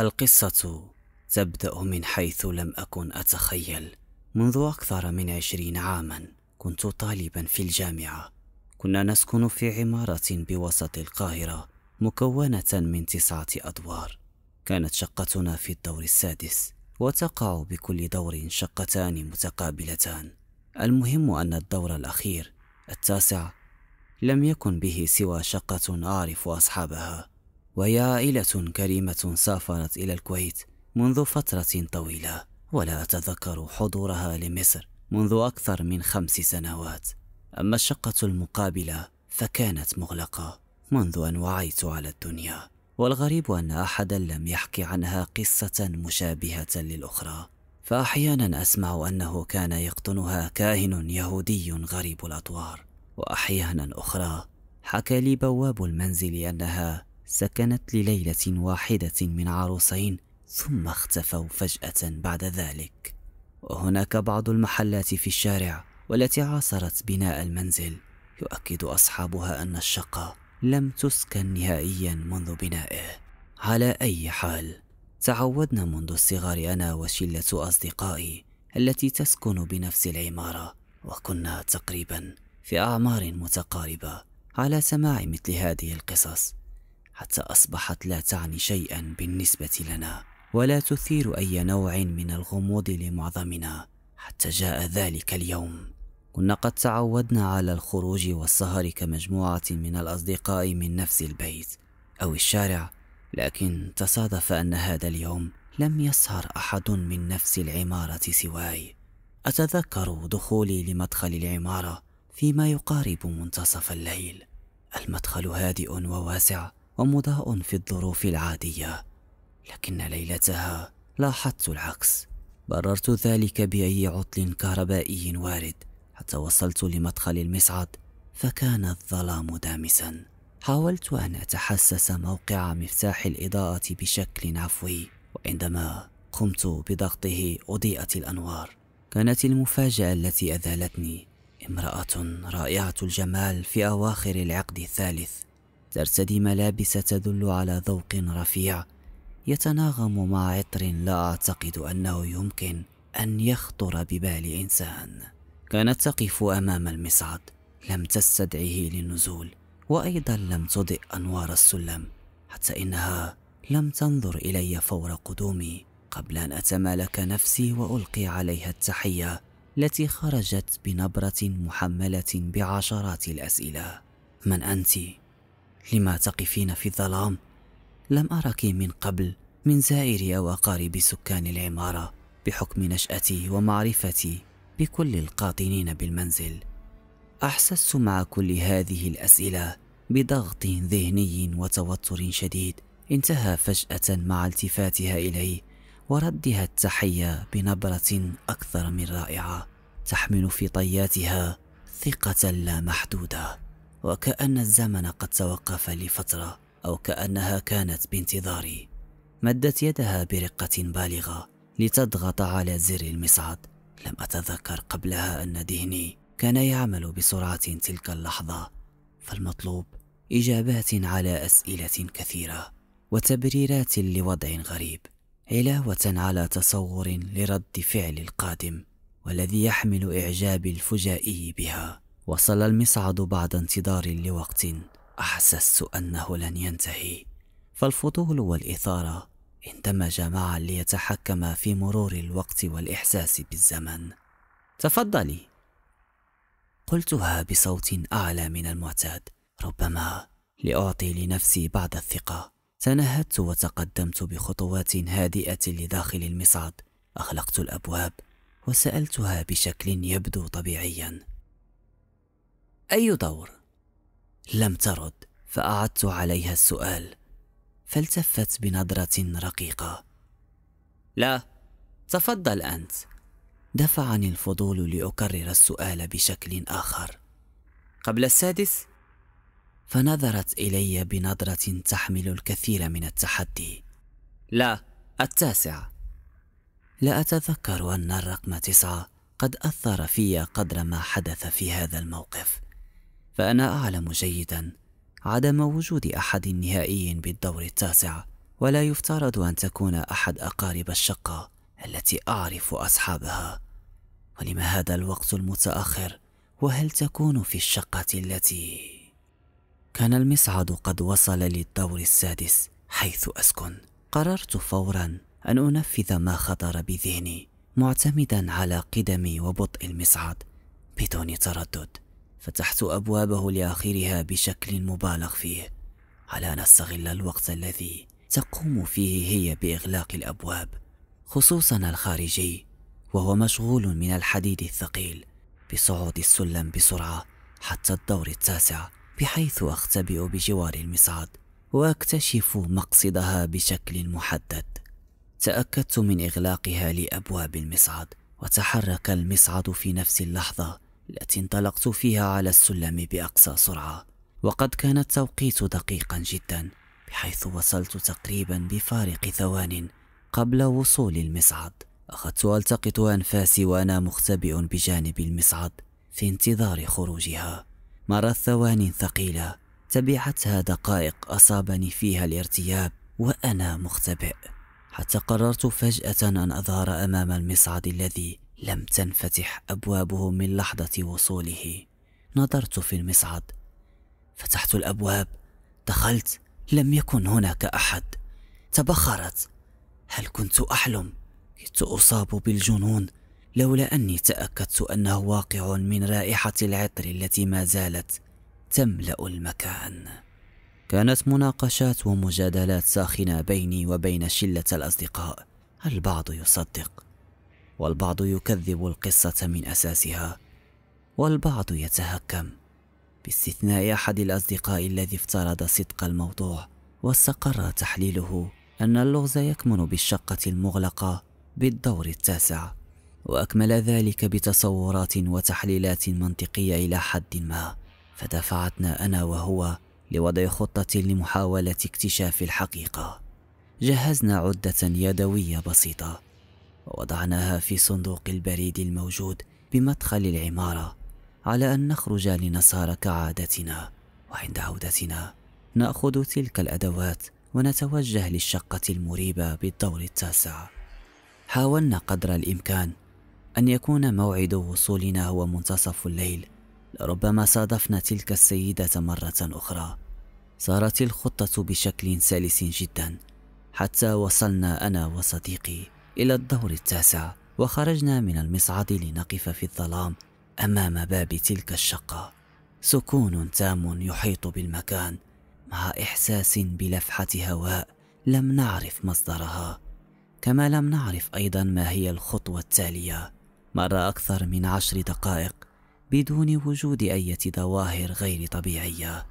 القصة تبدأ من حيث لم أكن أتخيل منذ أكثر من عشرين عاما كنت طالبا في الجامعة كنا نسكن في عمارة بوسط القاهرة مكونة من تسعة أدوار كانت شقتنا في الدور السادس وتقع بكل دور شقتان متقابلتان المهم أن الدور الأخير التاسع لم يكن به سوى شقة أعرف أصحابها وهي عائلة كريمة سافرت إلى الكويت منذ فترة طويلة ولا أتذكر حضورها لمصر منذ أكثر من خمس سنوات أما الشقة المقابلة فكانت مغلقة منذ أن وعيت على الدنيا والغريب أن أحدا لم يحكي عنها قصة مشابهة للأخرى فأحيانا أسمع أنه كان يقطنها كاهن يهودي غريب الأطوار وأحيانا أخرى حكى لي بواب المنزل أنها سكنت لليلة واحدة من عروسين ثم اختفوا فجأة بعد ذلك وهناك بعض المحلات في الشارع والتي عاصرت بناء المنزل يؤكد أصحابها أن الشقة لم تسكن نهائيا منذ بنائه على أي حال تعودنا منذ الصغر أنا وشلة أصدقائي التي تسكن بنفس العمارة وكنا تقريبا في أعمار متقاربة على سماع مثل هذه القصص حتى اصبحت لا تعني شيئا بالنسبه لنا ولا تثير اي نوع من الغموض لمعظمنا حتى جاء ذلك اليوم كنا قد تعودنا على الخروج والسهر كمجموعه من الاصدقاء من نفس البيت او الشارع لكن تصادف ان هذا اليوم لم يسهر احد من نفس العماره سواي اتذكر دخولي لمدخل العماره فيما يقارب منتصف الليل المدخل هادئ وواسع ومضاء في الظروف العادية لكن ليلتها لاحظت العكس بررت ذلك بأي عطل كهربائي وارد حتى وصلت لمدخل المصعد فكان الظلام دامسا حاولت أن أتحسس موقع مفتاح الإضاءة بشكل عفوي وعندما قمت بضغطه أضيئت الأنوار كانت المفاجأة التي أذالتني امرأة رائعة الجمال في أواخر العقد الثالث ترتدي ملابس تدل على ذوق رفيع يتناغم مع عطر لا أعتقد أنه يمكن أن يخطر ببال إنسان كانت تقف أمام المصعد لم تستدعه للنزول وأيضا لم تضئ أنوار السلم حتى إنها لم تنظر إلي فور قدومي قبل أن أتمالك نفسي وألقي عليها التحية التي خرجت بنبرة محملة بعشرات الأسئلة من أنتِ؟ لما تقفين في الظلام لم أرك من قبل من زائري أو أقارب سكان العمارة بحكم نشأتي ومعرفتي بكل القاطنين بالمنزل أحسست مع كل هذه الأسئلة بضغط ذهني وتوتر شديد انتهى فجأة مع التفاتها إلي وردها التحية بنبرة أكثر من رائعة تحمل في طياتها ثقة لا محدودة وكأن الزمن قد توقف لفترة أو كأنها كانت بانتظاري مدت يدها برقة بالغة لتضغط على زر المصعد لم أتذكر قبلها أن ذهني كان يعمل بسرعة تلك اللحظة فالمطلوب إجابات على أسئلة كثيرة وتبريرات لوضع غريب علاوة على تصور لرد فعل القادم والذي يحمل إعجابي الفجائي بها وصل المصعد بعد انتظار لوقت أحسست أنه لن ينتهي فالفضول والإثارة اندمجا معا ليتحكما في مرور الوقت والإحساس بالزمن تفضلي قلتها بصوت أعلى من المعتاد ربما لأعطي لنفسي بعض الثقة تنهدت وتقدمت بخطوات هادئة لداخل المصعد أغلقت الأبواب وسألتها بشكل يبدو طبيعيا أي دور؟ لم ترد فأعدت عليها السؤال فالتفت بنظرة رقيقة لا تفضل أنت دفعني الفضول لأكرر السؤال بشكل آخر قبل السادس فنظرت إلي بنظرة تحمل الكثير من التحدي لا التاسع لا أتذكر أن الرقم تسعة قد أثر في قدر ما حدث في هذا الموقف فأنا أعلم جيدا عدم وجود أحد نهائي بالدور التاسع ولا يفترض أن تكون أحد أقارب الشقة التي أعرف أصحابها ولم هذا الوقت المتأخر وهل تكون في الشقة التي كان المصعد قد وصل للدور السادس حيث أسكن قررت فورا أن أنفذ ما خطر بذهني معتمدا على قدمي وبطء المصعد بدون تردد فتحت أبوابه لآخرها بشكل مبالغ فيه على أن أستغل الوقت الذي تقوم فيه هي بإغلاق الأبواب خصوصا الخارجي وهو مشغول من الحديد الثقيل بصعود السلم بسرعة حتى الدور التاسع بحيث أختبئ بجوار المصعد وأكتشف مقصدها بشكل محدد تأكدت من إغلاقها لأبواب المصعد وتحرك المصعد في نفس اللحظة التي انطلقت فيها على السلم باقصى سرعه وقد كان التوقيت دقيقا جدا بحيث وصلت تقريبا بفارق ثوان قبل وصول المصعد اخذت التقط انفاسي وانا مختبئ بجانب المصعد في انتظار خروجها مرت ثوان ثقيله تبعتها دقائق اصابني فيها الارتياب وانا مختبئ حتى قررت فجاه ان اظهر امام المصعد الذي لم تنفتح أبوابه من لحظة وصوله نظرت في المصعد فتحت الأبواب دخلت لم يكن هناك أحد تبخرت هل كنت أحلم كنت أصاب بالجنون لولا أني تأكدت أنه واقع من رائحة العطر التي ما زالت تملأ المكان كانت مناقشات ومجادلات ساخنة بيني وبين شلة الأصدقاء البعض يصدق والبعض يكذب القصة من أساسها والبعض يتهكم باستثناء أحد الأصدقاء الذي افترض صدق الموضوع واستقر تحليله أن اللغز يكمن بالشقة المغلقة بالدور التاسع وأكمل ذلك بتصورات وتحليلات منطقية إلى حد ما فدفعتنا أنا وهو لوضع خطة لمحاولة اكتشاف الحقيقة جهزنا عدة يدوية بسيطة ووضعناها في صندوق البريد الموجود بمدخل العمارة على أن نخرج لنسار كعادتنا وعند عودتنا نأخذ تلك الأدوات ونتوجه للشقة المريبة بالدور التاسع حاولنا قدر الإمكان أن يكون موعد وصولنا هو منتصف الليل لربما صادفنا تلك السيدة مرة أخرى صارت الخطة بشكل سلس جدا حتى وصلنا أنا وصديقي إلى الدور التاسع وخرجنا من المصعد لنقف في الظلام أمام باب تلك الشقة سكون تام يحيط بالمكان مع إحساس بلفحة هواء لم نعرف مصدرها كما لم نعرف أيضا ما هي الخطوة التالية مر أكثر من عشر دقائق بدون وجود أي ظواهر غير طبيعية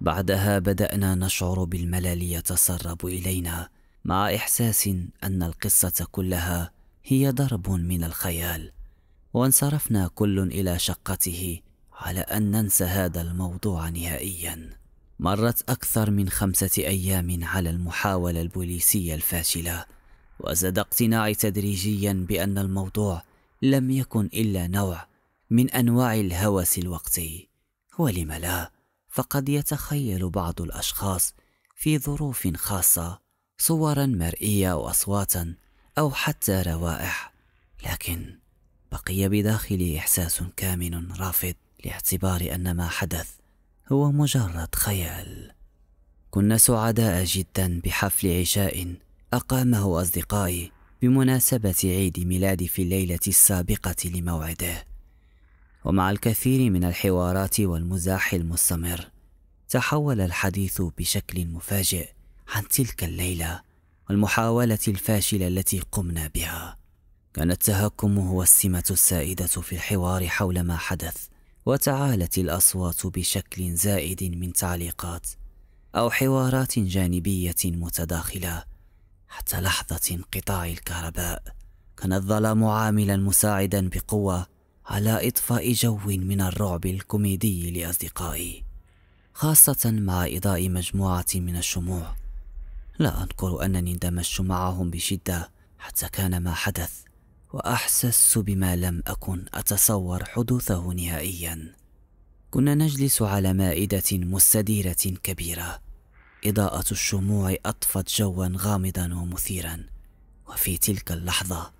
بعدها بدأنا نشعر بالملل يتسرب إلينا مع إحساس أن القصة كلها هي ضرب من الخيال وانصرفنا كل إلى شقته على أن ننسى هذا الموضوع نهائيا مرت أكثر من خمسة أيام على المحاولة البوليسية الفاشلة وزاد اقتناعي تدريجيا بأن الموضوع لم يكن إلا نوع من أنواع الهوس الوقتي ولم لا فقد يتخيل بعض الأشخاص في ظروف خاصة صورا مرئيه واصواتا او حتى روائح لكن بقي بداخلي احساس كامن رافض لاعتبار ان ما حدث هو مجرد خيال كنا سعداء جدا بحفل عشاء اقامه اصدقائي بمناسبه عيد ميلادي في الليله السابقه لموعده ومع الكثير من الحوارات والمزاح المستمر تحول الحديث بشكل مفاجئ عن تلك الليله والمحاوله الفاشله التي قمنا بها كان التهكم هو السمه السائده في الحوار حول ما حدث وتعالت الاصوات بشكل زائد من تعليقات او حوارات جانبيه متداخله حتى لحظه انقطاع الكهرباء كان الظلام عاملا مساعدا بقوه على اطفاء جو من الرعب الكوميدي لاصدقائي خاصه مع اضاء مجموعه من الشموع لا أنكر أنني اندمجت معهم بشدة حتى كان ما حدث وأحسست بما لم أكن أتصور حدوثه نهائيا كنا نجلس على مائدة مستديرة كبيرة إضاءة الشموع أطفت جوا غامضا ومثيرا وفي تلك اللحظة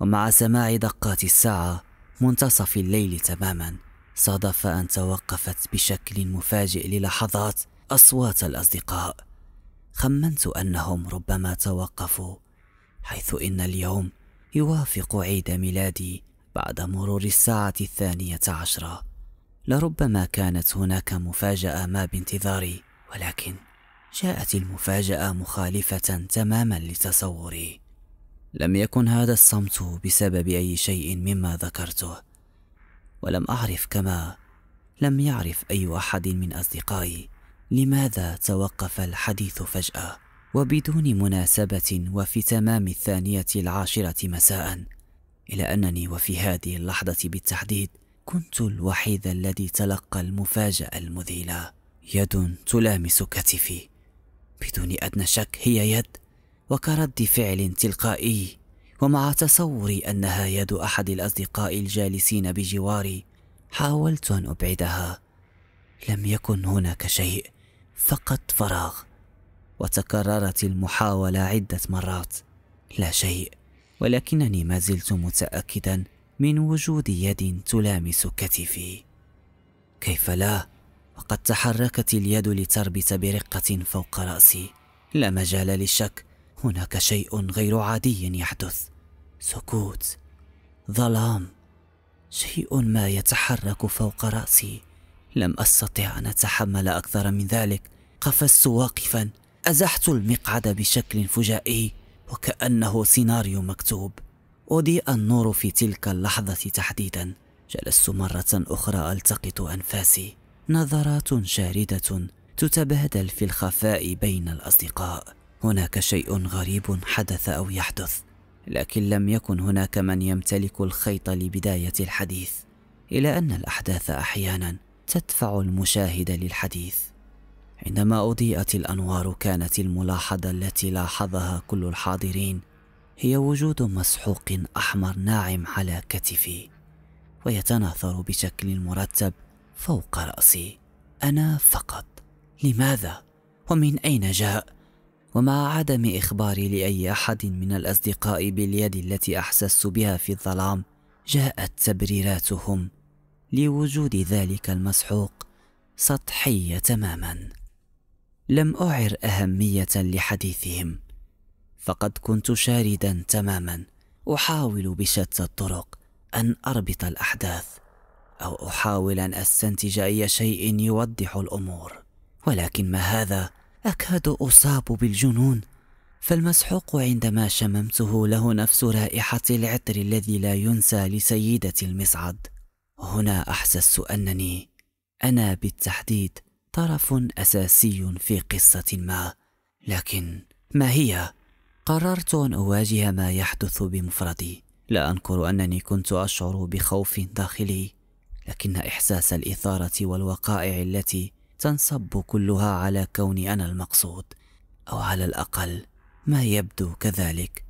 ومع سماع دقات الساعة منتصف الليل تماما صادف أن توقفت بشكل مفاجئ للحظات أصوات الأصدقاء خمنت انهم ربما توقفوا حيث ان اليوم يوافق عيد ميلادي بعد مرور الساعه الثانيه عشره لربما كانت هناك مفاجاه ما بانتظاري ولكن جاءت المفاجاه مخالفه تماما لتصوري لم يكن هذا الصمت بسبب اي شيء مما ذكرته ولم اعرف كما لم يعرف اي احد من اصدقائي لماذا توقف الحديث فجأة؟ وبدون مناسبة وفي تمام الثانية العاشرة مساء إلى أنني وفي هذه اللحظة بالتحديد كنت الوحيد الذي تلقى المفاجأة المذهلة يد تلامس كتفي بدون أدنى شك هي يد وكرد فعل تلقائي ومع تصوري أنها يد أحد الأصدقاء الجالسين بجواري حاولت أن أبعدها لم يكن هناك شيء فقط فراغ وتكررت المحاولة عدة مرات لا شيء ولكنني ما زلت متأكدا من وجود يد تلامس كتفي كيف لا وقد تحركت اليد لتربت برقة فوق رأسي لا مجال للشك هناك شيء غير عادي يحدث سكوت ظلام شيء ما يتحرك فوق رأسي لم أستطع أن أتحمل أكثر من ذلك قفزت واقفا أزحت المقعد بشكل فجائي وكأنه سيناريو مكتوب أضيء النور في تلك اللحظة تحديدا جلست مرة أخرى ألتقط أنفاسي نظرات شاردة تتبادل في الخفاء بين الأصدقاء هناك شيء غريب حدث أو يحدث لكن لم يكن هناك من يمتلك الخيط لبداية الحديث إلى أن الأحداث أحيانا تدفع المشاهد للحديث عندما أضيئت الأنوار كانت الملاحظة التي لاحظها كل الحاضرين هي وجود مسحوق أحمر ناعم على كتفي ويتناثر بشكل مرتب فوق رأسي أنا فقط لماذا؟ ومن أين جاء؟ ومع عدم إخباري لأي أحد من الأصدقاء باليد التي أحسست بها في الظلام جاءت تبريراتهم لوجود ذلك المسحوق سطحية تماماً لم أعر أهمية لحديثهم فقد كنت شاردا تماما أحاول بشتى الطرق أن أربط الأحداث أو أحاول أن أستنتج أي شيء يوضح الأمور ولكن ما هذا أكاد أصاب بالجنون فالمسحوق عندما شممته له نفس رائحة العطر الذي لا ينسى لسيدة المصعد هنا أحسست أنني أنا بالتحديد طرف اساسي في قصه ما لكن ما هي قررت ان اواجه ما يحدث بمفردي لا انكر انني كنت اشعر بخوف داخلي لكن احساس الاثاره والوقائع التي تنصب كلها على كوني انا المقصود او على الاقل ما يبدو كذلك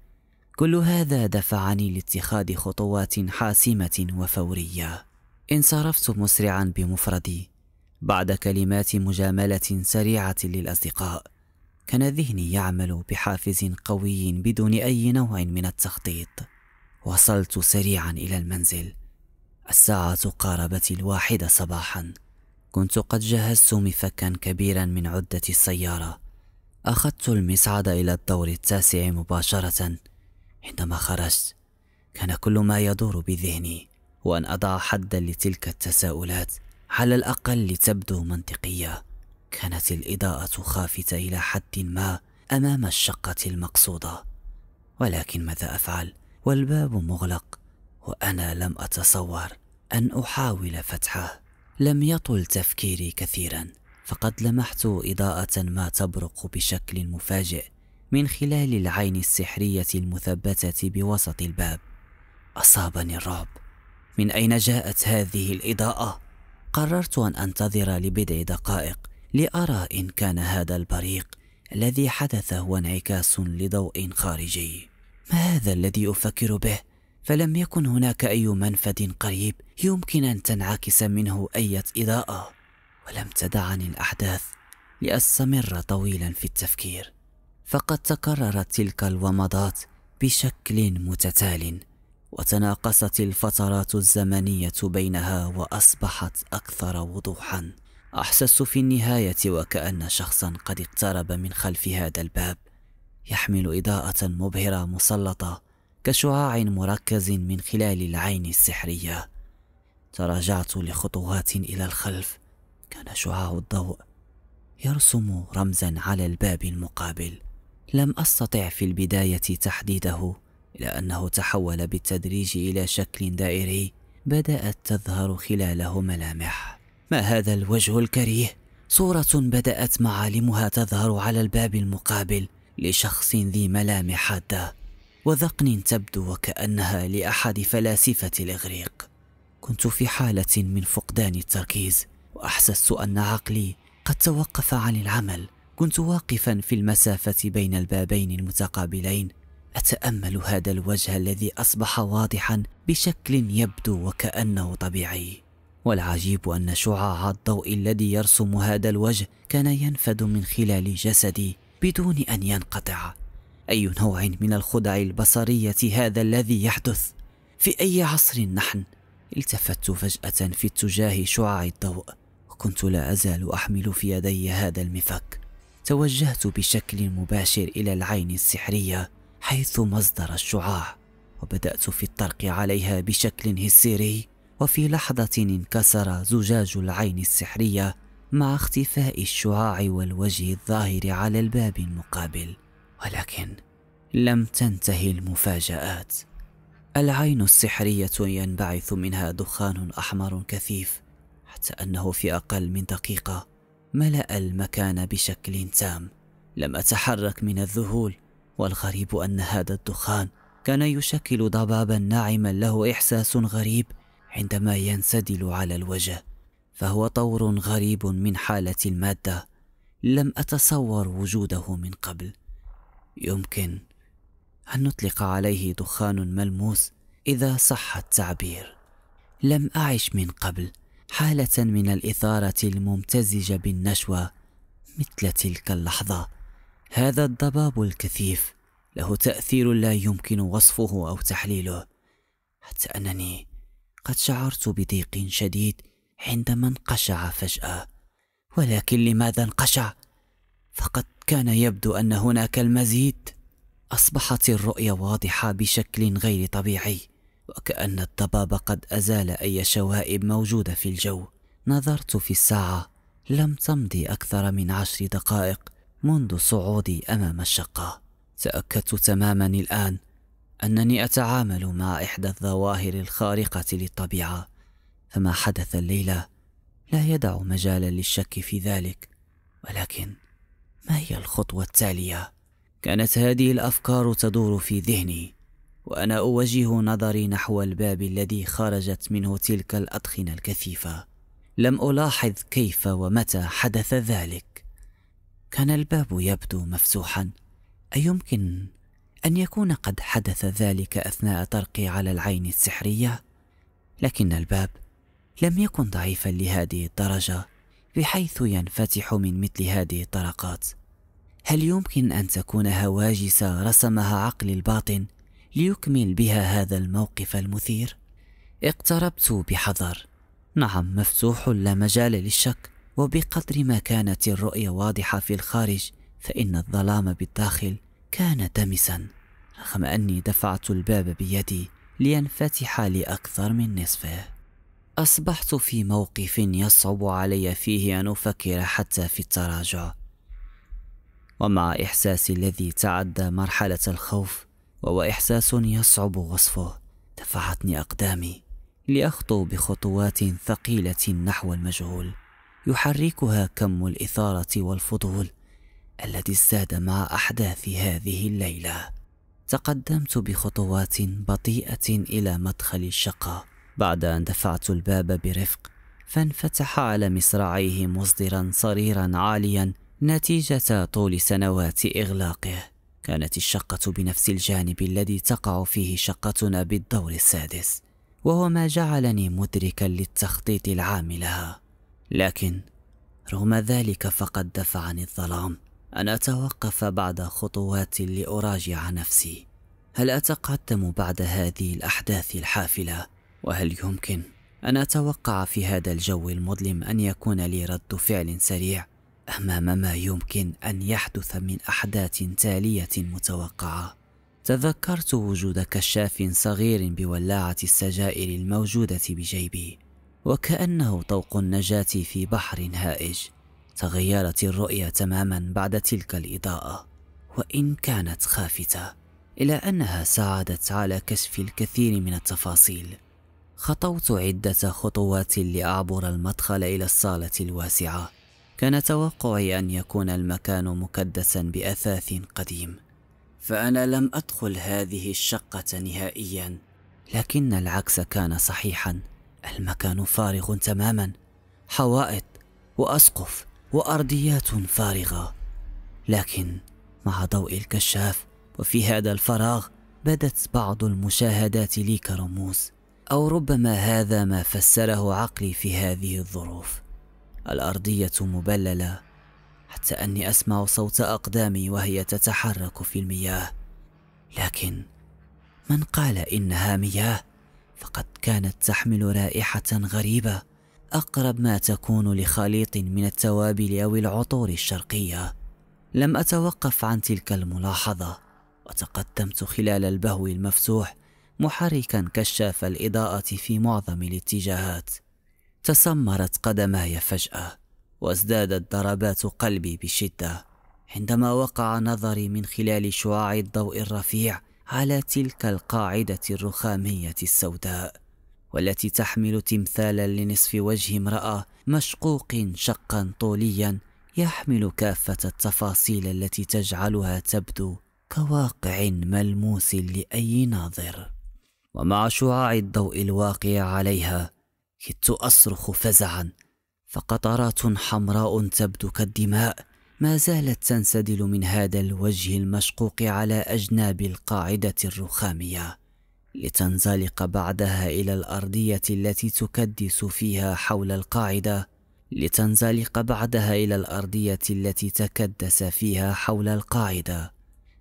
كل هذا دفعني لاتخاذ خطوات حاسمه وفوريه انصرفت مسرعا بمفردي بعد كلمات مجامله سريعه للاصدقاء كان ذهني يعمل بحافز قوي بدون اي نوع من التخطيط وصلت سريعا الى المنزل الساعه قاربت الواحده صباحا كنت قد جهزت مفكا كبيرا من عده السياره اخذت المصعد الى الدور التاسع مباشره عندما خرجت كان كل ما يدور بذهني وان اضع حدا لتلك التساؤلات على الأقل تبدو منطقية كانت الإضاءة خافتة إلى حد ما أمام الشقة المقصودة ولكن ماذا أفعل والباب مغلق وأنا لم أتصور أن أحاول فتحه لم يطل تفكيري كثيرا فقد لمحت إضاءة ما تبرق بشكل مفاجئ من خلال العين السحرية المثبتة بوسط الباب أصابني الرعب من أين جاءت هذه الإضاءة؟ قررت أن أنتظر لبضع دقائق لأرى إن كان هذا البريق الذي حدث هو انعكاس لضوء خارجي ما هذا الذي أفكر به؟ فلم يكن هناك أي منفذ قريب يمكن أن تنعكس منه أي إضاءة ولم تدعني الأحداث لأستمر طويلا في التفكير فقد تكررت تلك الومضات بشكل متتال وتناقصت الفترات الزمنية بينها وأصبحت أكثر وضوحا أحسست في النهاية وكأن شخصا قد اقترب من خلف هذا الباب يحمل إضاءة مبهرة مسلطة كشعاع مركز من خلال العين السحرية تراجعت لخطوات إلى الخلف كان شعاع الضوء يرسم رمزا على الباب المقابل لم أستطع في البداية تحديده إلى أنه تحول بالتدريج إلى شكل دائري بدأت تظهر خلاله ملامح ما هذا الوجه الكريه صورة بدأت معالمها تظهر على الباب المقابل لشخص ذي ملامح حادة وذقن تبدو وكأنها لأحد فلاسفة الإغريق كنت في حالة من فقدان التركيز وأحسست أن عقلي قد توقف عن العمل كنت واقفا في المسافة بين البابين المتقابلين اتامل هذا الوجه الذي اصبح واضحا بشكل يبدو وكانه طبيعي والعجيب ان شعاع الضوء الذي يرسم هذا الوجه كان ينفد من خلال جسدي بدون ان ينقطع اي نوع من الخدع البصريه هذا الذي يحدث في اي عصر نحن التفت فجاه في اتجاه شعاع الضوء وكنت لا ازال احمل في يدي هذا المفك توجهت بشكل مباشر الى العين السحريه حيث مصدر الشعاع وبدأت في الطرق عليها بشكل هستيري وفي لحظة انكسر زجاج العين السحرية مع اختفاء الشعاع والوجه الظاهر على الباب المقابل ولكن لم تنتهي المفاجآت العين السحرية ينبعث منها دخان أحمر كثيف حتى أنه في أقل من دقيقة ملأ المكان بشكل تام لم أتحرك من الذهول والغريب أن هذا الدخان كان يشكل ضبابا ناعما له إحساس غريب عندما ينسدل على الوجه فهو طور غريب من حالة المادة لم أتصور وجوده من قبل يمكن أن نطلق عليه دخان ملموس إذا صح التعبير لم أعش من قبل حالة من الإثارة الممتزجة بالنشوة مثل تلك اللحظة هذا الضباب الكثيف له تأثير لا يمكن وصفه أو تحليله حتى أنني قد شعرت بضيق شديد عندما انقشع فجأة ولكن لماذا انقشع؟ فقد كان يبدو أن هناك المزيد أصبحت الرؤية واضحة بشكل غير طبيعي وكأن الضباب قد أزال أي شوائب موجودة في الجو نظرت في الساعة لم تمضي أكثر من عشر دقائق منذ صعودي أمام الشقة تأكدت تماما الآن أنني أتعامل مع إحدى الظواهر الخارقة للطبيعة فما حدث الليلة لا يدع مجالا للشك في ذلك ولكن ما هي الخطوة التالية؟ كانت هذه الأفكار تدور في ذهني وأنا أوجه نظري نحو الباب الذي خرجت منه تلك الأدخنة الكثيفة لم ألاحظ كيف ومتى حدث ذلك كان الباب يبدو مفتوحا أيمكن أن يكون قد حدث ذلك أثناء طرقي على العين السحرية؟ لكن الباب لم يكن ضعيفا لهذه الدرجة بحيث ينفتح من مثل هذه الطرقات هل يمكن أن تكون هواجس رسمها عقل الباطن ليكمل بها هذا الموقف المثير؟ اقتربت بحذر نعم مفتوح لا مجال للشك وبقدر ما كانت الرؤية واضحة في الخارج فإن الظلام بالداخل كان دمسا رغم أني دفعت الباب بيدي لينفتح لأكثر من نصفه أصبحت في موقف يصعب علي فيه أن أفكر حتى في التراجع ومع إحساسي الذي تعدى مرحلة الخوف وهو إحساس يصعب وصفه دفعتني أقدامي لأخطو بخطوات ثقيلة نحو المجهول يحركها كم الإثارة والفضول الذي ازداد مع أحداث هذه الليلة. تقدمت بخطوات بطيئة إلى مدخل الشقة بعد أن دفعت الباب برفق فانفتح على مصراعيه مصدرا صريرا عاليا نتيجة طول سنوات إغلاقه كانت الشقة بنفس الجانب الذي تقع فيه شقتنا بالدور السادس وهو ما جعلني مدركا للتخطيط العام لها لكن رغم ذلك فقد دفعني الظلام أن أتوقف بعد خطوات لأراجع نفسي هل أتقدم بعد هذه الأحداث الحافلة؟ وهل يمكن أن أتوقع في هذا الجو المظلم أن يكون لي رد فعل سريع أمام ما يمكن أن يحدث من أحداث تالية متوقعة؟ تذكرت وجود كشاف صغير بولاعة السجائر الموجودة بجيبي وكأنه طوق النجاة في بحر هائج تغيرت الرؤية تماما بعد تلك الإضاءة وإن كانت خافتة إلى أنها ساعدت على كشف الكثير من التفاصيل خطوت عدة خطوات لأعبر المدخل إلى الصالة الواسعة كان توقعي أن يكون المكان مكدسا بأثاث قديم فأنا لم أدخل هذه الشقة نهائيا لكن العكس كان صحيحا المكان فارغ تماما حوائط واسقف وارضيات فارغه لكن مع ضوء الكشاف وفي هذا الفراغ بدت بعض المشاهدات لي كرموز او ربما هذا ما فسره عقلي في هذه الظروف الارضيه مبلله حتى اني اسمع صوت اقدامي وهي تتحرك في المياه لكن من قال انها مياه فقد كانت تحمل رائحة غريبة أقرب ما تكون لخليط من التوابل أو العطور الشرقية لم أتوقف عن تلك الملاحظة وتقدمت خلال البهو المفتوح محركا كشاف الإضاءة في معظم الاتجاهات تسمرت قدماي فجأة وازدادت ضربات قلبي بشدة عندما وقع نظري من خلال شعاع الضوء الرفيع على تلك القاعده الرخاميه السوداء والتي تحمل تمثالا لنصف وجه امراه مشقوق شقا طوليا يحمل كافه التفاصيل التي تجعلها تبدو كواقع ملموس لاي ناظر ومع شعاع الضوء الواقع عليها كدت اصرخ فزعا فقطرات حمراء تبدو كالدماء ما زالت تنسدل من هذا الوجه المشقوق على أجناب القاعدة الرخامية لتنزلق بعدها إلى الأرضية التي تكدس فيها حول القاعدة لتنزلق بعدها إلى الأرضية التي تكدس فيها حول القاعدة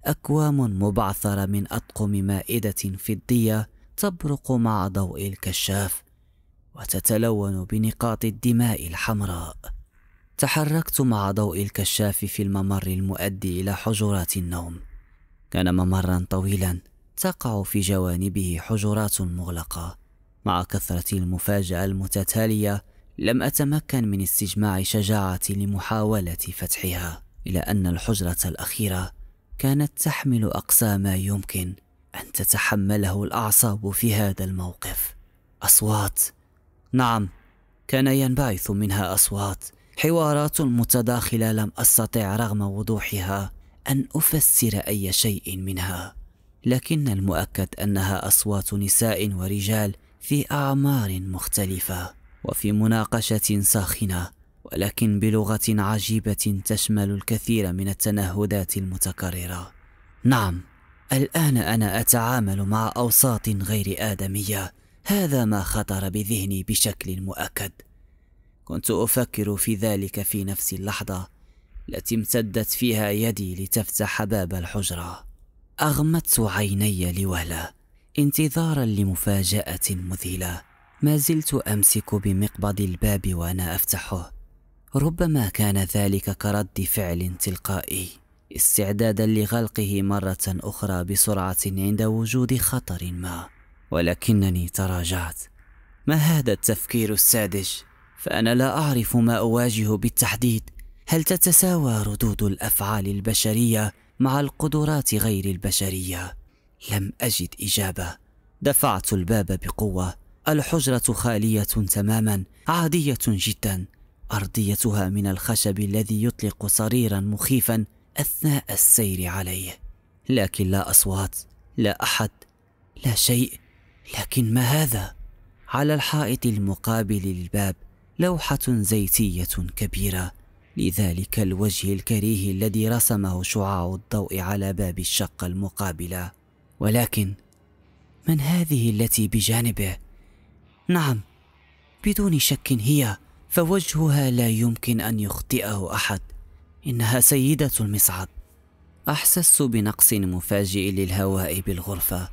أكوام مبعثرة من أطقم مائدة فضية تبرق مع ضوء الكشاف وتتلون بنقاط الدماء الحمراء تحركت مع ضوء الكشاف في الممر المؤدي إلى حجرات النوم كان ممرا طويلا تقع في جوانبه حجرات مغلقة مع كثرة المفاجأة المتتالية لم أتمكن من استجماع شجاعتي لمحاولة فتحها إلى أن الحجرة الأخيرة كانت تحمل أقصى ما يمكن أن تتحمله الأعصاب في هذا الموقف أصوات نعم كان ينبعث منها أصوات حوارات متداخله لم استطع رغم وضوحها ان افسر اي شيء منها لكن المؤكد انها اصوات نساء ورجال في اعمار مختلفه وفي مناقشه ساخنه ولكن بلغه عجيبه تشمل الكثير من التنهدات المتكرره نعم الان انا اتعامل مع اوساط غير ادميه هذا ما خطر بذهني بشكل مؤكد كنت افكر في ذلك في نفس اللحظه التي امتدت فيها يدي لتفتح باب الحجره اغمدت عيني لوهله انتظارا لمفاجاه مذهله ما زلت امسك بمقبض الباب وانا افتحه ربما كان ذلك كرد فعل تلقائي استعدادا لغلقه مره اخرى بسرعه عند وجود خطر ما ولكنني تراجعت ما هذا التفكير الساذج فأنا لا أعرف ما أواجه بالتحديد هل تتساوى ردود الأفعال البشرية مع القدرات غير البشرية؟ لم أجد إجابة دفعت الباب بقوة الحجرة خالية تماما عادية جدا أرضيتها من الخشب الذي يطلق صريرا مخيفا أثناء السير عليه لكن لا أصوات لا أحد لا شيء لكن ما هذا؟ على الحائط المقابل للباب لوحة زيتية كبيرة لذلك الوجه الكريه الذي رسمه شعاع الضوء على باب الشقة المقابلة ولكن من هذه التي بجانبه؟ نعم بدون شك هي فوجهها لا يمكن أن يخطئه أحد إنها سيدة المصعد أحسست بنقص مفاجئ للهواء بالغرفة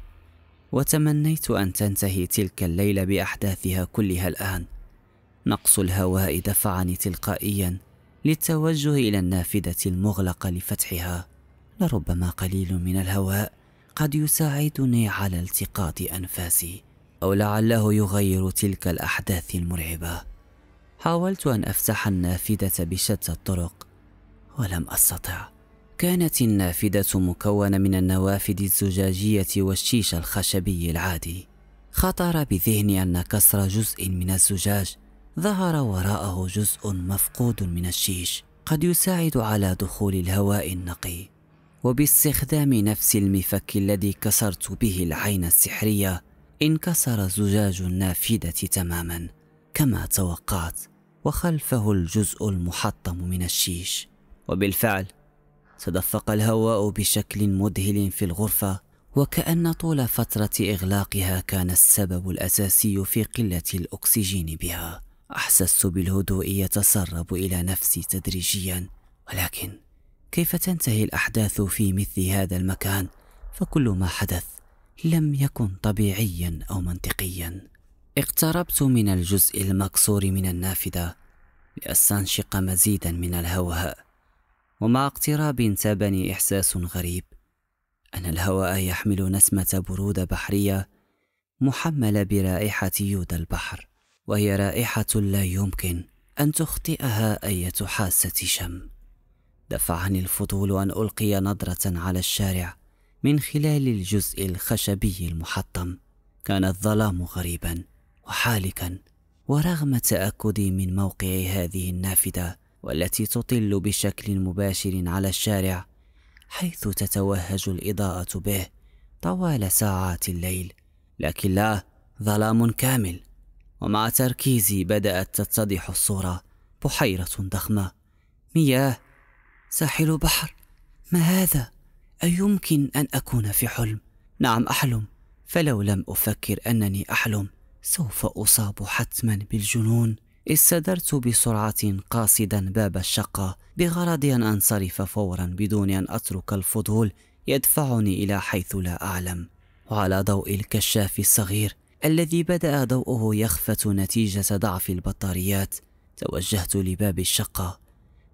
وتمنيت أن تنتهي تلك الليلة بأحداثها كلها الآن نقص الهواء دفعني تلقائيا للتوجه إلى النافذة المغلقة لفتحها لربما قليل من الهواء قد يساعدني على التقاط أنفاسي أو لعله يغير تلك الأحداث المرعبة حاولت أن أفتح النافذة بشتى الطرق ولم أستطع كانت النافذة مكونة من النوافذ الزجاجية والشيش الخشبي العادي خطر بذهني أن كسر جزء من الزجاج ظهر وراءه جزء مفقود من الشيش قد يساعد على دخول الهواء النقي وباستخدام نفس المفك الذي كسرت به العين السحريه انكسر زجاج النافذه تماما كما توقعت وخلفه الجزء المحطم من الشيش وبالفعل تدفق الهواء بشكل مذهل في الغرفه وكأن طول فترة إغلاقها كان السبب الأساسي في قلة الأكسجين بها، أحسست بالهدوء يتسرب إلى نفسي تدريجيا ولكن كيف تنتهي الأحداث في مثل هذا المكان فكل ما حدث لم يكن طبيعيا أو منطقيا اقتربت من الجزء المكسور من النافذة لأستنشق مزيدا من الهواء ومع اقتراب انتابني إحساس غريب أن الهواء يحمل نسمة برودة بحرية محملة برائحة يود البحر وهي رائحة لا يمكن أن تخطئها أية حاسة شم. دفعني الفضول أن ألقي نظرة على الشارع من خلال الجزء الخشبي المحطم. كان الظلام غريبا وحالكا ورغم تأكدي من موقع هذه النافذة والتي تطل بشكل مباشر على الشارع حيث تتوهج الإضاءة به طوال ساعات الليل لكن لا ظلام كامل ومع تركيزي بدأت تتضح الصورة بحيرة ضخمة مياه ساحل بحر ما هذا؟ أيمكن أن أكون في حلم؟ نعم أحلم فلو لم أفكر أنني أحلم سوف أصاب حتما بالجنون استدرت بسرعة قاصدا باب الشقة بغرض أن أنصرف فورا بدون أن أترك الفضول يدفعني إلى حيث لا أعلم وعلى ضوء الكشاف الصغير الذي بدأ ضوءه يخفت نتيجة ضعف البطاريات توجهت لباب الشقة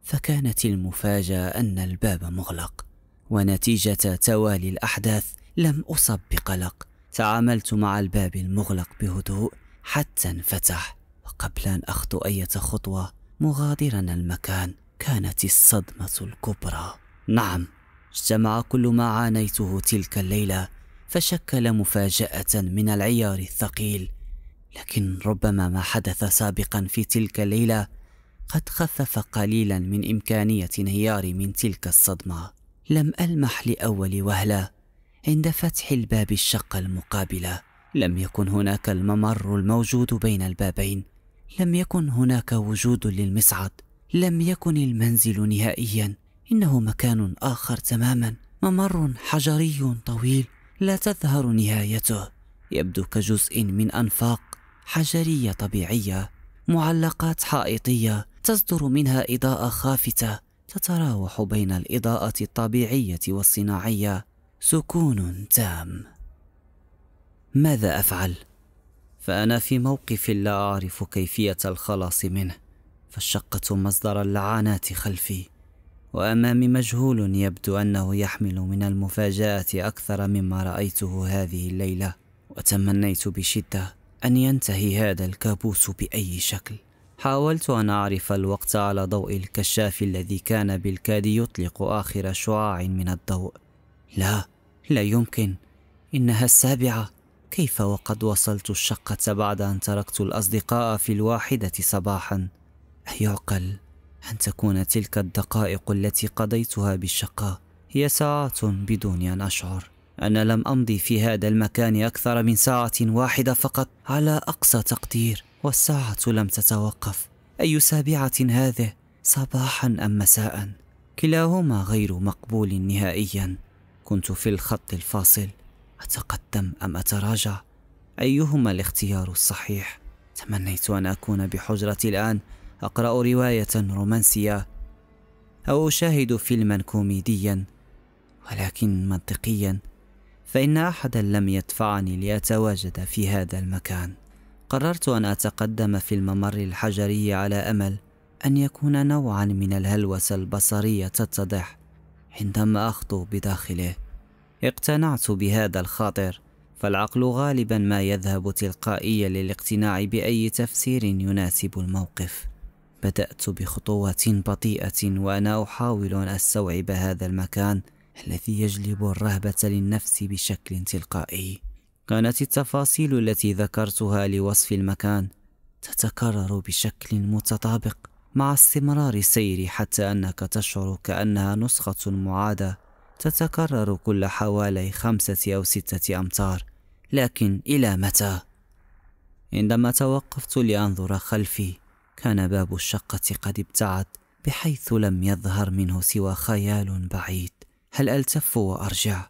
فكانت المفاجأة أن الباب مغلق ونتيجة توالي الأحداث لم أصب بقلق تعاملت مع الباب المغلق بهدوء حتى انفتح وقبل أن أخطو أية خطوة مغادرا المكان كانت الصدمة الكبرى نعم اجتمع كل ما عانيته تلك الليلة فشكل مفاجاه من العيار الثقيل لكن ربما ما حدث سابقا في تلك الليله قد خفف قليلا من امكانيه انهياري من تلك الصدمه لم المح لاول وهله عند فتح الباب الشقه المقابله لم يكن هناك الممر الموجود بين البابين لم يكن هناك وجود للمصعد لم يكن المنزل نهائيا انه مكان اخر تماما ممر حجري طويل لا تظهر نهايته يبدو كجزء من أنفاق حجرية طبيعية معلقات حائطية تصدر منها إضاءة خافتة تتراوح بين الإضاءة الطبيعية والصناعية سكون تام ماذا أفعل؟ فأنا في موقف لا أعرف كيفية الخلاص منه فالشقة مصدر اللعانات خلفي وامامي مجهول يبدو انه يحمل من المفاجاه اكثر مما رايته هذه الليله وتمنيت بشده ان ينتهي هذا الكابوس باي شكل حاولت ان اعرف الوقت على ضوء الكشاف الذي كان بالكاد يطلق اخر شعاع من الضوء لا لا يمكن انها السابعه كيف وقد وصلت الشقه بعد ان تركت الاصدقاء في الواحده صباحا ايعقل أن تكون تلك الدقائق التي قضيتها بالشقاء هي ساعات بدون أن أشعر أنا لم أمضي في هذا المكان أكثر من ساعة واحدة فقط على أقصى تقدير والساعة لم تتوقف أي سابعة هذه صباحا أم مساء كلاهما غير مقبول نهائيا كنت في الخط الفاصل أتقدم أم أتراجع أيهما الاختيار الصحيح تمنيت أن أكون بحجرتي الآن أقرأ رواية رومانسية أو أشاهد فيلما كوميديا ولكن منطقيا فإن أحدا لم يدفعني لأتواجد في هذا المكان قررت أن أتقدم في الممر الحجري على أمل أن يكون نوعا من الهلوسة البصرية تتضح عندما أخطو بداخله اقتنعت بهذا الخاطر فالعقل غالبا ما يذهب تلقائيا للاقتناع بأي تفسير يناسب الموقف بدأت بخطوات بطيئة وأنا أحاول أن أستوعب هذا المكان الذي يجلب الرهبة للنفس بشكل تلقائي. كانت التفاصيل التي ذكرتها لوصف المكان تتكرر بشكل متطابق مع استمرار السير حتى أنك تشعر كأنها نسخة معادة تتكرر كل حوالي خمسة أو ستة أمتار لكن إلى متى؟ عندما توقفت لأنظر خلفي كان باب الشقة قد ابتعد بحيث لم يظهر منه سوى خيال بعيد هل ألتف وأرجع؟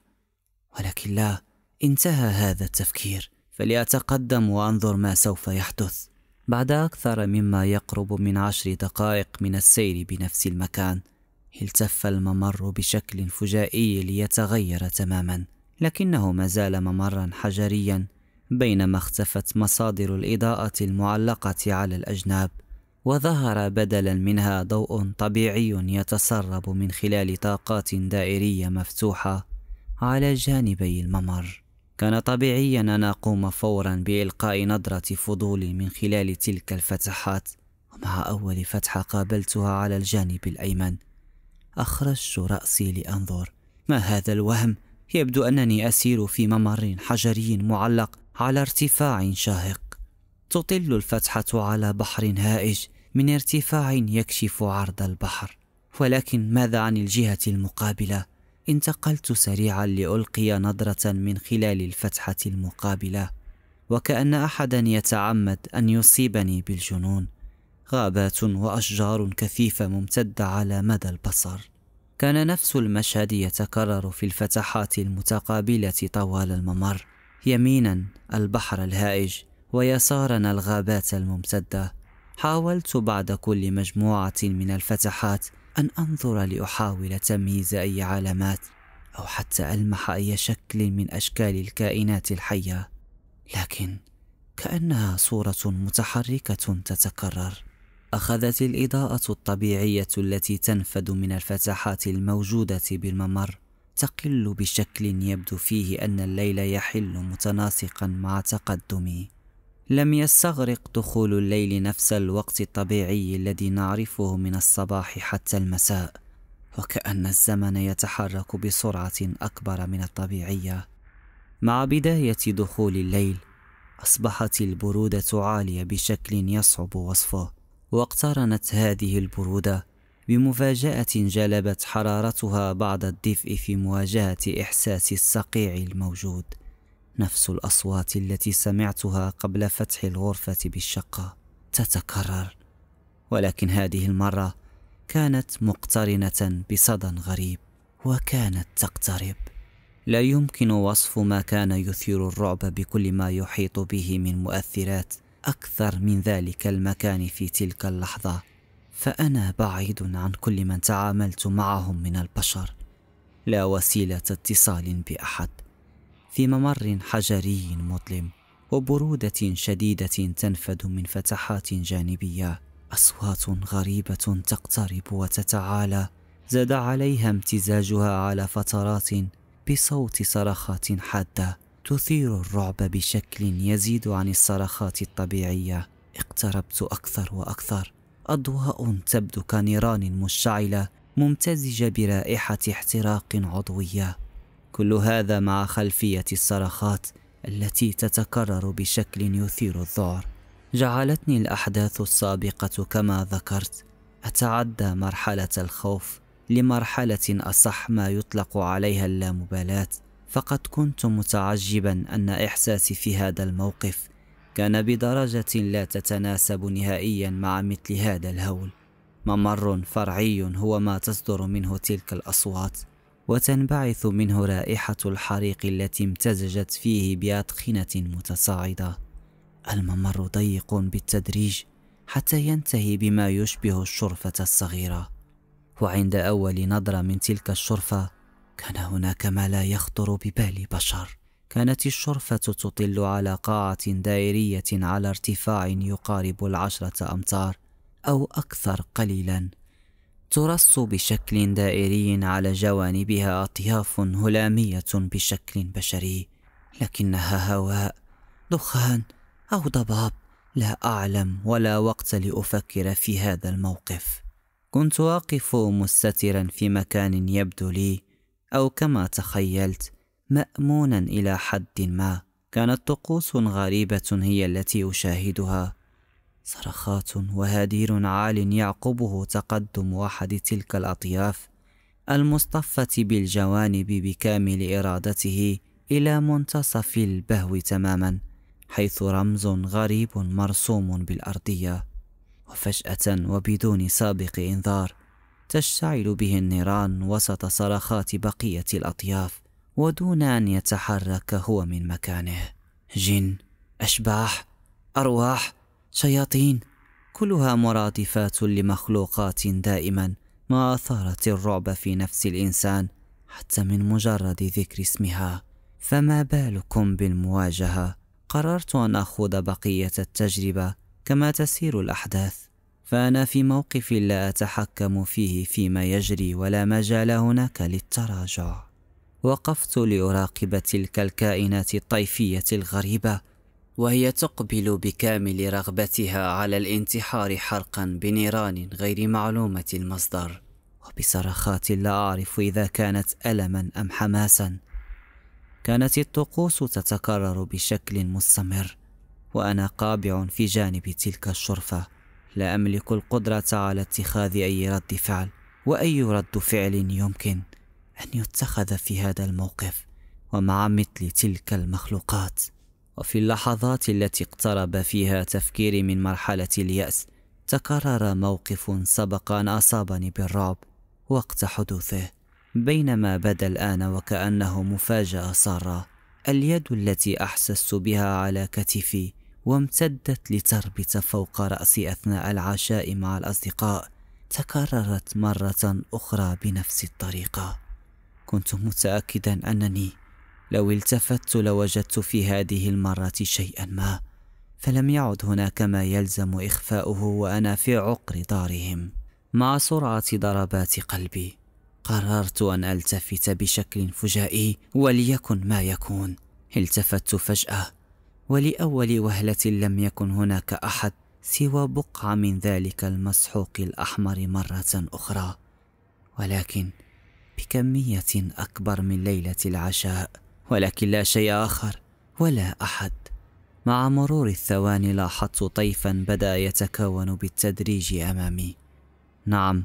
ولكن لا انتهى هذا التفكير فليتقدم وأنظر ما سوف يحدث بعد أكثر مما يقرب من عشر دقائق من السير بنفس المكان التف الممر بشكل فجائي ليتغير تماما لكنه ما زال ممرا حجريا بينما اختفت مصادر الإضاءة المعلقة على الأجناب وظهر بدلا منها ضوء طبيعي يتسرب من خلال طاقات دائرية مفتوحة على جانبي الممر كان طبيعيا أن أقوم فورا بإلقاء نظرة فضول من خلال تلك الفتحات ومع أول فتحة قابلتها على الجانب الأيمن أخرجت رأسي لأنظر ما هذا الوهم؟ يبدو أنني أسير في ممر حجري معلق على ارتفاع شاهق تطل الفتحة على بحر هائج من ارتفاع يكشف عرض البحر ولكن ماذا عن الجهة المقابلة؟ انتقلت سريعا لألقي نظرة من خلال الفتحة المقابلة وكأن أحدا يتعمد أن يصيبني بالجنون غابات وأشجار كثيفة ممتدة على مدى البصر كان نفس المشهد يتكرر في الفتحات المتقابلة طوال الممر يمينا البحر الهائج ويسارا الغابات الممتدة حاولت بعد كل مجموعة من الفتحات أن أنظر لأحاول تمييز أي علامات أو حتى ألمح أي شكل من أشكال الكائنات الحية لكن كأنها صورة متحركة تتكرر أخذت الإضاءة الطبيعية التي تنفد من الفتحات الموجودة بالممر تقل بشكل يبدو فيه أن الليل يحل متناسقا مع تقدمي لم يستغرق دخول الليل نفس الوقت الطبيعي الذي نعرفه من الصباح حتى المساء وكأن الزمن يتحرك بسرعة أكبر من الطبيعية مع بداية دخول الليل أصبحت البرودة عالية بشكل يصعب وصفه واقترنت هذه البرودة بمفاجأة جلبت حرارتها بعض الدفء في مواجهة إحساس الصقيع الموجود نفس الاصوات التي سمعتها قبل فتح الغرفه بالشقه تتكرر ولكن هذه المره كانت مقترنه بصدى غريب وكانت تقترب لا يمكن وصف ما كان يثير الرعب بكل ما يحيط به من مؤثرات اكثر من ذلك المكان في تلك اللحظه فانا بعيد عن كل من تعاملت معهم من البشر لا وسيله اتصال باحد في ممر حجري مظلم وبرودة شديدة تنفد من فتحات جانبية أصوات غريبة تقترب وتتعالى زاد عليها امتزاجها على فترات بصوت صرخات حادة تثير الرعب بشكل يزيد عن الصرخات الطبيعية اقتربت أكثر وأكثر أضواء تبدو كنيران مشتعلة ممتزجة برائحة احتراق عضوية كل هذا مع خلفية الصرخات التي تتكرر بشكل يثير الذعر جعلتني الأحداث السابقة كما ذكرت أتعدى مرحلة الخوف لمرحلة أصح ما يطلق عليها اللامبالاة فقد كنت متعجبا أن إحساسي في هذا الموقف كان بدرجة لا تتناسب نهائيا مع مثل هذا الهول ممر فرعي هو ما تصدر منه تلك الأصوات وتنبعث منه رائحة الحريق التي امتزجت فيه بأدخنة متصاعدة الممر ضيق بالتدريج حتى ينتهي بما يشبه الشرفة الصغيرة وعند أول نظرة من تلك الشرفة كان هناك ما لا يخطر ببال بشر كانت الشرفة تطل على قاعة دائرية على ارتفاع يقارب العشرة أمتار أو أكثر قليلا ترص بشكل دائري على جوانبها أطياف هلامية بشكل بشري لكنها هواء دخان أو ضباب لا أعلم ولا وقت لأفكر في هذا الموقف كنت واقف مستترا في مكان يبدو لي أو كما تخيلت مأمونا إلى حد ما كانت طقوس غريبة هي التي أشاهدها صرخات وهدير عال يعقبه تقدم احد تلك الاطياف المصطفه بالجوانب بكامل ارادته الى منتصف البهو تماما حيث رمز غريب مرسوم بالارضيه وفجاه وبدون سابق انذار تشتعل به النيران وسط صرخات بقيه الاطياف ودون ان يتحرك هو من مكانه جن اشباح ارواح شياطين كلها مرادفات لمخلوقات دائما ما أثارت الرعب في نفس الإنسان حتى من مجرد ذكر اسمها فما بالكم بالمواجهة قررت أن أخوض بقية التجربة كما تسير الأحداث فأنا في موقف لا أتحكم فيه فيما يجري ولا مجال هناك للتراجع وقفت لأراقب تلك الكائنات الطيفية الغريبة وهي تقبل بكامل رغبتها على الانتحار حرقا بنيران غير معلومة المصدر وبصرخات لا أعرف إذا كانت ألما أم حماسا كانت الطقوس تتكرر بشكل مستمر وأنا قابع في جانب تلك الشرفة لا أملك القدرة على اتخاذ أي رد فعل وأي رد فعل يمكن أن يتخذ في هذا الموقف ومع مثل تلك المخلوقات وفي اللحظات التي اقترب فيها تفكيري من مرحلة اليأس تكرر موقف سبق أن أصابني بالرعب وقت حدوثه بينما بدا الآن وكأنه مفاجأة سارة اليد التي أحسست بها على كتفي وامتدت لتربط فوق رأسي أثناء العشاء مع الأصدقاء تكررت مرة أخرى بنفس الطريقة كنت متأكدا أنني لو التفت لوجدت في هذه المرة شيئا ما فلم يعد هناك ما يلزم إخفاؤه وأنا في عقر دارهم مع سرعة ضربات قلبي قررت أن ألتفت بشكل فجائي وليكن ما يكون التفت فجأة ولأول وهلة لم يكن هناك أحد سوى بقعة من ذلك المسحوق الأحمر مرة أخرى ولكن بكمية أكبر من ليلة العشاء ولكن لا شيء آخر ولا أحد مع مرور الثواني لاحظت طيفا بدا يتكون بالتدريج امامي نعم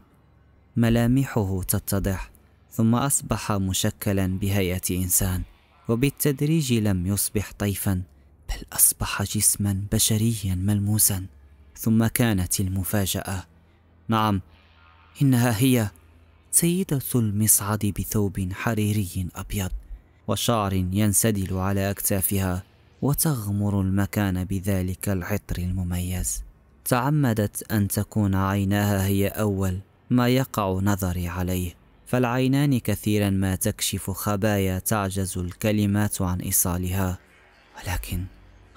ملامحه تتضح ثم اصبح مشكلا بهيئه انسان وبالتدريج لم يصبح طيفا بل اصبح جسما بشريا ملموسا ثم كانت المفاجاه نعم انها هي سيده المصعد بثوب حريري ابيض وشعر ينسدل على أكتافها وتغمر المكان بذلك العطر المميز تعمدت أن تكون عيناها هي أول ما يقع نظري عليه فالعينان كثيرا ما تكشف خبايا تعجز الكلمات عن إيصالها ولكن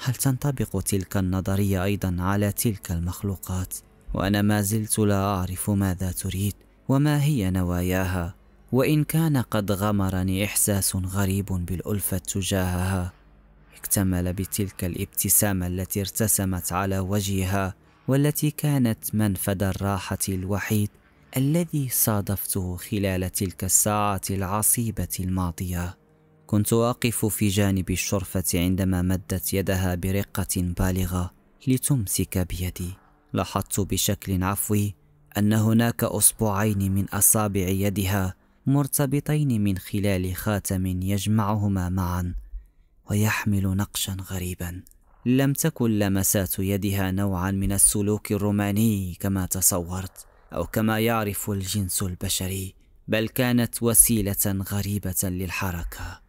هل تنطبق تلك النظرية أيضا على تلك المخلوقات؟ وأنا ما زلت لا أعرف ماذا تريد وما هي نواياها وإن كان قد غمرني إحساس غريب بالألفة تجاهها اكتمل بتلك الابتسامة التي ارتسمت على وجهها والتي كانت منفذ الراحة الوحيد الذي صادفته خلال تلك الساعة العصيبة الماضية. كنت اقف في جانب الشرفة عندما مدت يدها برقة بالغة لتمسك بيدي. لاحظت بشكل عفوي أن هناك أصبعين من أصابع يدها مرتبطين من خلال خاتم يجمعهما معا ويحمل نقشا غريبا لم تكن لمسات يدها نوعا من السلوك الروماني كما تصورت او كما يعرف الجنس البشري بل كانت وسيله غريبه للحركه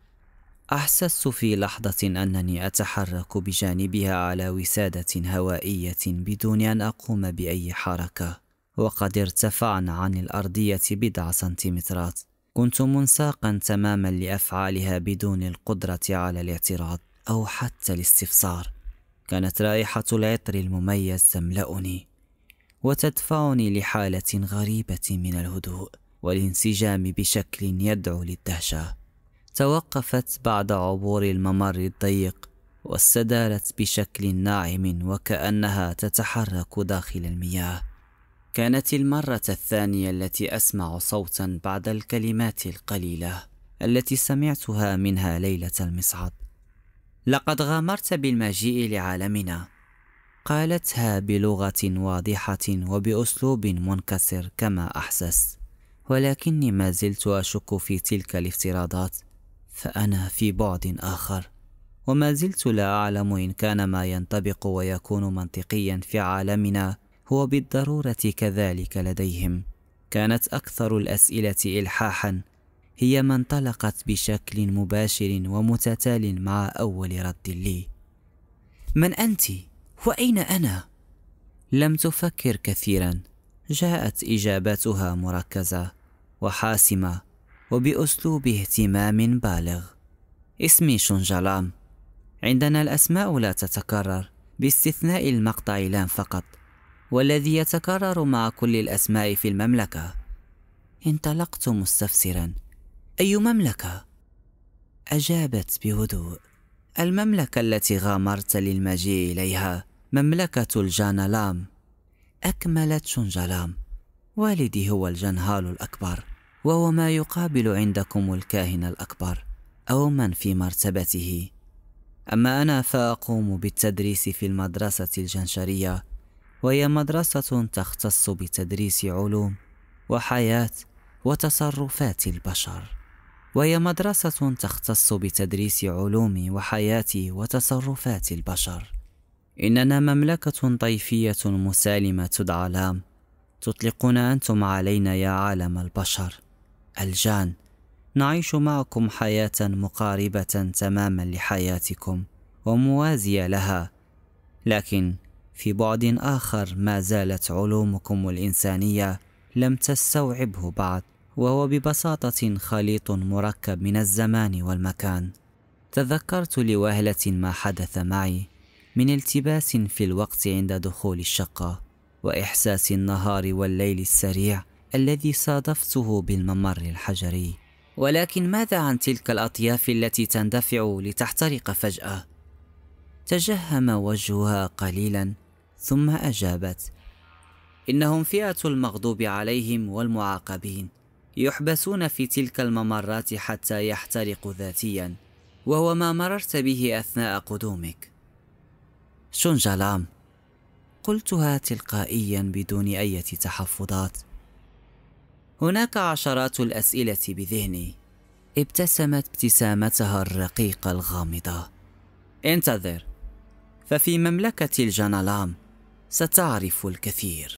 احسست في لحظه انني اتحرك بجانبها على وساده هوائيه بدون ان اقوم باي حركه وقد ارتفعن عن الأرضية بضع سنتيمترات كنت منساقا تماما لأفعالها بدون القدرة على الاعتراض أو حتى الاستفسار كانت رائحة العطر المميز تملأني وتدفعني لحالة غريبة من الهدوء والانسجام بشكل يدعو للدهشة توقفت بعد عبور الممر الضيق واستدارت بشكل ناعم وكأنها تتحرك داخل المياه كانت المرة الثانية التي أسمع صوتا بعد الكلمات القليلة التي سمعتها منها ليلة المصعد لقد غامرت بالمجيء لعالمنا قالتها بلغة واضحة وبأسلوب منكسر كما أحسست ولكني ما زلت أشك في تلك الافتراضات فأنا في بعد آخر وما زلت لا أعلم إن كان ما ينطبق ويكون منطقيا في عالمنا هو بالضروره كذلك لديهم كانت اكثر الاسئله الحاحا هي ما انطلقت بشكل مباشر ومتتال مع اول رد لي من انت واين انا لم تفكر كثيرا جاءت اجاباتها مركزه وحاسمه وباسلوب اهتمام بالغ اسمي شنجلام عندنا الاسماء لا تتكرر باستثناء المقطع لام فقط والذي يتكرر مع كل الأسماء في المملكة انطلقت مستفسرا أي مملكة؟ أجابت بهدوء المملكة التي غامرت للمجيء إليها مملكة الجانالام أكملت شنجلام والدي هو الجنهال الأكبر وهو ما يقابل عندكم الكاهن الأكبر أو من في مرتبته أما أنا فأقوم بالتدريس في المدرسة الجنشرية وهي مدرسة تختص بتدريس علوم وحياة وتصرفات البشر وهي مدرسة تختص بتدريس علوم وحياة وتصرفات البشر إننا مملكة طيفية مسالمة تدعى لام تطلقون أنتم علينا يا عالم البشر الجان نعيش معكم حياة مقاربة تماما لحياتكم وموازية لها لكن في بعد آخر ما زالت علومكم الإنسانية لم تستوعبه بعد وهو ببساطة خليط مركب من الزمان والمكان تذكرت لوهلة ما حدث معي من التباس في الوقت عند دخول الشقة وإحساس النهار والليل السريع الذي صادفته بالممر الحجري ولكن ماذا عن تلك الأطياف التي تندفع لتحترق فجأة؟ تجهم وجهها قليلا ثم أجابت: إنهم فئة المغضوب عليهم والمعاقبين، يحبسون في تلك الممرات حتى يحترقوا ذاتيا، وهو ما مررت به أثناء قدومك. شنجلام، قلتها تلقائيا بدون أي تحفظات. هناك عشرات الأسئلة بذهني. ابتسمت ابتسامتها الرقيقة الغامضة. انتظر، ففي مملكة الجنالام ستعرف الكثير